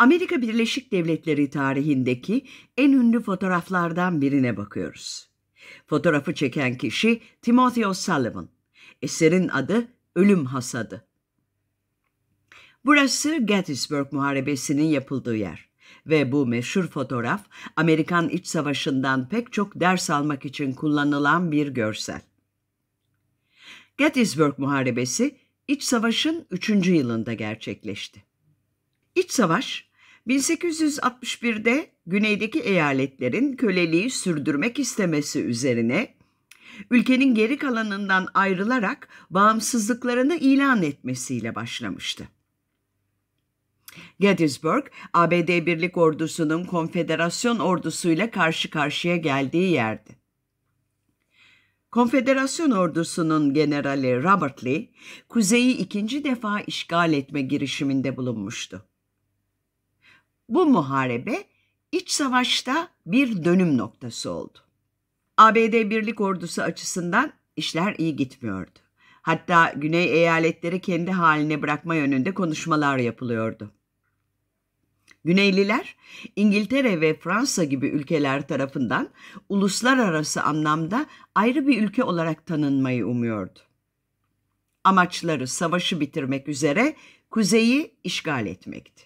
Amerika Birleşik Devletleri tarihindeki en ünlü fotoğraflardan birine bakıyoruz. Fotoğrafı çeken kişi Timothy O'Sullivan. Eserin adı Ölüm Hasadı. Burası Gettysburg Muharebesi'nin yapıldığı yer ve bu meşhur fotoğraf Amerikan İç Savaşı'ndan pek çok ders almak için kullanılan bir görsel. Gettysburg Muharebesi İç Savaş'ın 3. yılında gerçekleşti. İç savaş 1861'de güneydeki eyaletlerin köleliği sürdürmek istemesi üzerine ülkenin geri kalanından ayrılarak bağımsızlıklarını ilan etmesiyle başlamıştı. Gettysburg, ABD Birlik Ordusu'nun Konfederasyon ordusuyla karşı karşıya geldiği yerdi. Konfederasyon ordusunun generali Robert Lee, kuzeyi ikinci defa işgal etme girişiminde bulunmuştu. Bu muharebe iç savaşta bir dönüm noktası oldu. ABD Birlik Ordusu açısından işler iyi gitmiyordu. Hatta güney eyaletleri kendi haline bırakma yönünde konuşmalar yapılıyordu. Güneyliler İngiltere ve Fransa gibi ülkeler tarafından uluslararası anlamda ayrı bir ülke olarak tanınmayı umuyordu. Amaçları savaşı bitirmek üzere kuzeyi işgal etmekti.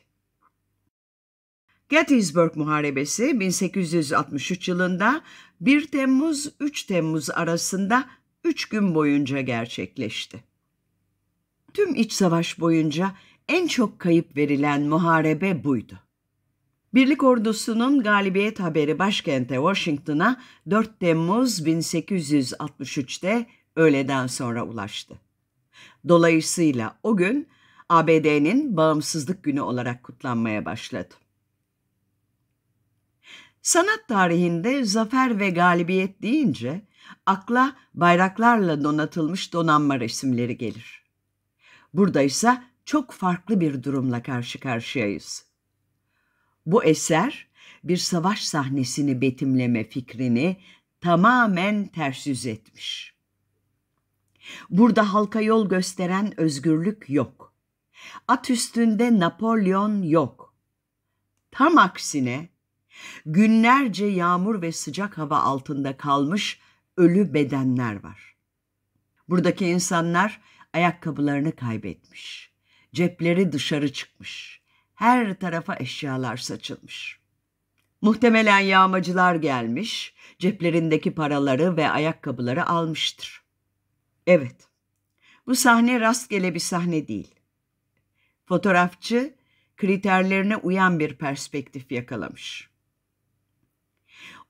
Gettysburg Muharebesi 1863 yılında 1 Temmuz 3 Temmuz arasında 3 gün boyunca gerçekleşti. Tüm iç savaş boyunca en çok kayıp verilen muharebe buydu. Birlik ordusunun galibiyet haberi başkente Washington'a 4 Temmuz 1863'te öğleden sonra ulaştı. Dolayısıyla o gün ABD'nin bağımsızlık günü olarak kutlanmaya başladı. Sanat tarihinde zafer ve galibiyet deyince akla bayraklarla donatılmış donanma resimleri gelir. Burada ise çok farklı bir durumla karşı karşıyayız. Bu eser bir savaş sahnesini betimleme fikrini tamamen ters yüz etmiş. Burada halka yol gösteren özgürlük yok. At üstünde Napolyon yok. Tam aksine Günlerce yağmur ve sıcak hava altında kalmış ölü bedenler var. Buradaki insanlar ayakkabılarını kaybetmiş. Cepleri dışarı çıkmış. Her tarafa eşyalar saçılmış. Muhtemelen yağmacılar gelmiş, ceplerindeki paraları ve ayakkabıları almıştır. Evet, bu sahne rastgele bir sahne değil. Fotoğrafçı kriterlerine uyan bir perspektif yakalamış.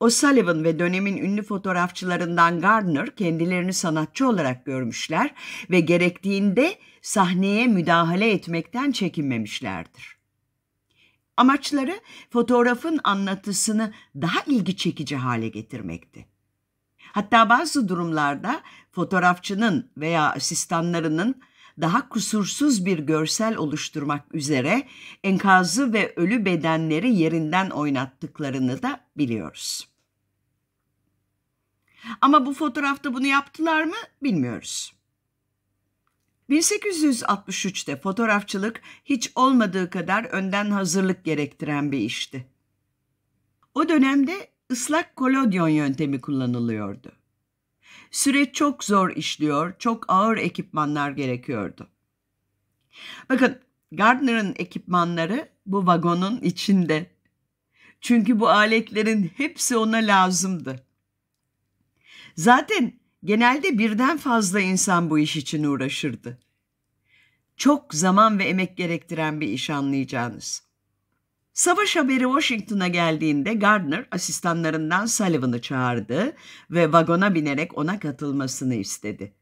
O'Sullivan ve dönemin ünlü fotoğrafçılarından Gardner kendilerini sanatçı olarak görmüşler ve gerektiğinde sahneye müdahale etmekten çekinmemişlerdir. Amaçları fotoğrafın anlatısını daha ilgi çekici hale getirmekti. Hatta bazı durumlarda fotoğrafçının veya asistanlarının daha kusursuz bir görsel oluşturmak üzere enkazı ve ölü bedenleri yerinden oynattıklarını da biliyoruz. Ama bu fotoğrafta bunu yaptılar mı bilmiyoruz. 1863'te fotoğrafçılık hiç olmadığı kadar önden hazırlık gerektiren bir işti. O dönemde ıslak kolodyon yöntemi kullanılıyordu. Süre çok zor işliyor, çok ağır ekipmanlar gerekiyordu. Bakın Gardner'ın ekipmanları bu vagonun içinde. Çünkü bu aletlerin hepsi ona lazımdı. Zaten genelde birden fazla insan bu iş için uğraşırdı. Çok zaman ve emek gerektiren bir iş anlayacağınız. Savaş haberi Washington'a geldiğinde Gardner asistanlarından Sullivan'ı çağırdı ve vagona binerek ona katılmasını istedi.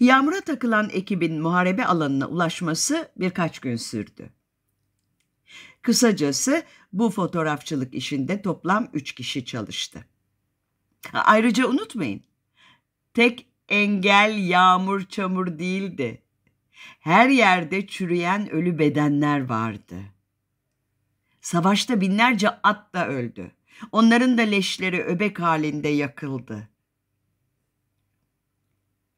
Yağmura takılan ekibin muharebe alanına ulaşması birkaç gün sürdü. Kısacası bu fotoğrafçılık işinde toplam üç kişi çalıştı. Ayrıca unutmayın. Tek engel yağmur çamur değildi. Her yerde çürüyen ölü bedenler vardı. Savaşta binlerce at da öldü. Onların da leşleri öbek halinde yakıldı.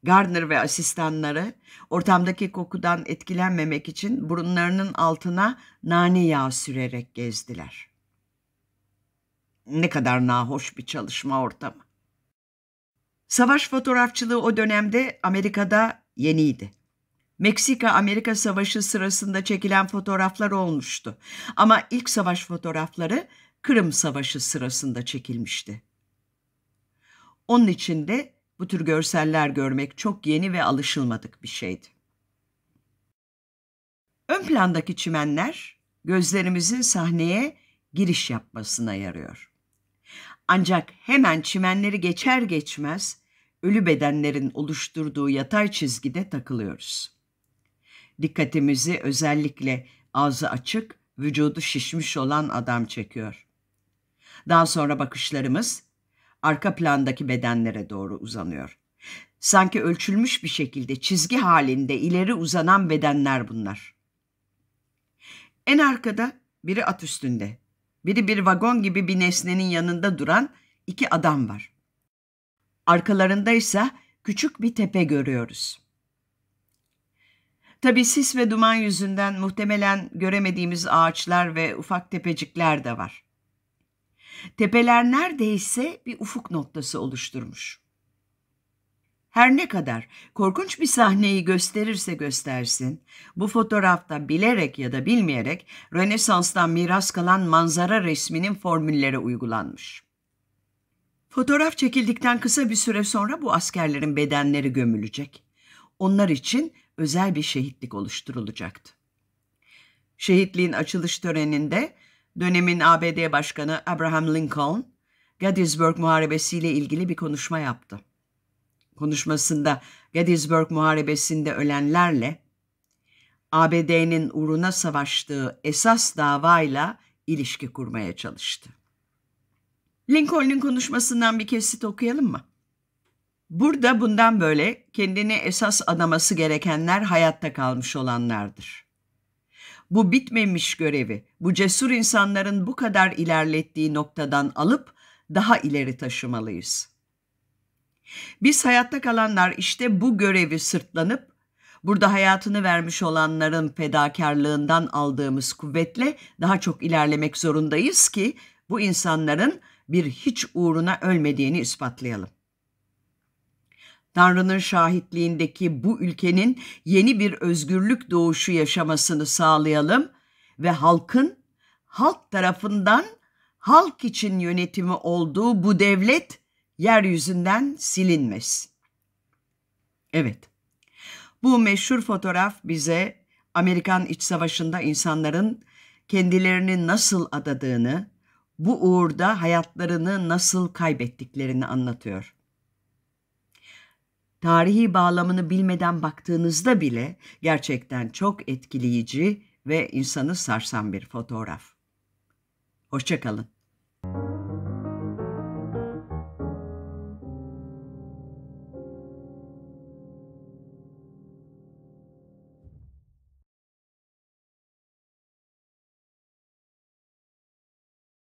Gardner ve asistanları ortamdaki kokudan etkilenmemek için burunlarının altına nane yağı sürerek gezdiler.'' Ne kadar nahoş bir çalışma ortamı. Savaş fotoğrafçılığı o dönemde Amerika'da yeniydi. Meksika-Amerika Savaşı sırasında çekilen fotoğraflar olmuştu. Ama ilk savaş fotoğrafları Kırım Savaşı sırasında çekilmişti. Onun için de bu tür görseller görmek çok yeni ve alışılmadık bir şeydi. Ön plandaki çimenler gözlerimizin sahneye giriş yapmasına yarıyor. Ancak hemen çimenleri geçer geçmez ölü bedenlerin oluşturduğu yatay çizgide takılıyoruz. Dikkatimizi özellikle ağzı açık, vücudu şişmiş olan adam çekiyor. Daha sonra bakışlarımız arka plandaki bedenlere doğru uzanıyor. Sanki ölçülmüş bir şekilde çizgi halinde ileri uzanan bedenler bunlar. En arkada biri at üstünde, biri bir vagon gibi bir nesnenin yanında duran iki adam var. Arkalarında ise küçük bir tepe görüyoruz. Tabi sis ve duman yüzünden muhtemelen göremediğimiz ağaçlar ve ufak tepecikler de var. Tepeler neredeyse bir ufuk noktası oluşturmuş her ne kadar korkunç bir sahneyi gösterirse göstersin, bu fotoğrafta bilerek ya da bilmeyerek Rönesans'tan miras kalan manzara resminin formülleri uygulanmış. Fotoğraf çekildikten kısa bir süre sonra bu askerlerin bedenleri gömülecek. Onlar için özel bir şehitlik oluşturulacaktı. Şehitliğin açılış töreninde dönemin ABD Başkanı Abraham Lincoln, Gettysburg Muharebesi ile ilgili bir konuşma yaptı konuşmasında Gettysburg Muharebesi'nde ölenlerle ABD'nin uğruna savaştığı esas davayla ilişki kurmaya çalıştı. Lincoln'un konuşmasından bir kesit okuyalım mı? Burada bundan böyle kendini esas adaması gerekenler hayatta kalmış olanlardır. Bu bitmemiş görevi, bu cesur insanların bu kadar ilerlettiği noktadan alıp daha ileri taşımalıyız. Biz hayatta kalanlar işte bu görevi sırtlanıp burada hayatını vermiş olanların fedakarlığından aldığımız kuvvetle daha çok ilerlemek zorundayız ki bu insanların bir hiç uğruna ölmediğini ispatlayalım. Tanrı'nın şahitliğindeki bu ülkenin yeni bir özgürlük doğuşu yaşamasını sağlayalım ve halkın halk tarafından halk için yönetimi olduğu bu devlet yeryüzünden silinmez. Evet. Bu meşhur fotoğraf bize Amerikan İç Savaşı'nda insanların kendilerini nasıl adadığını, bu uğurda hayatlarını nasıl kaybettiklerini anlatıyor. Tarihi bağlamını bilmeden baktığınızda bile gerçekten çok etkileyici ve insanı sarsan bir fotoğraf. Hoşçakalın.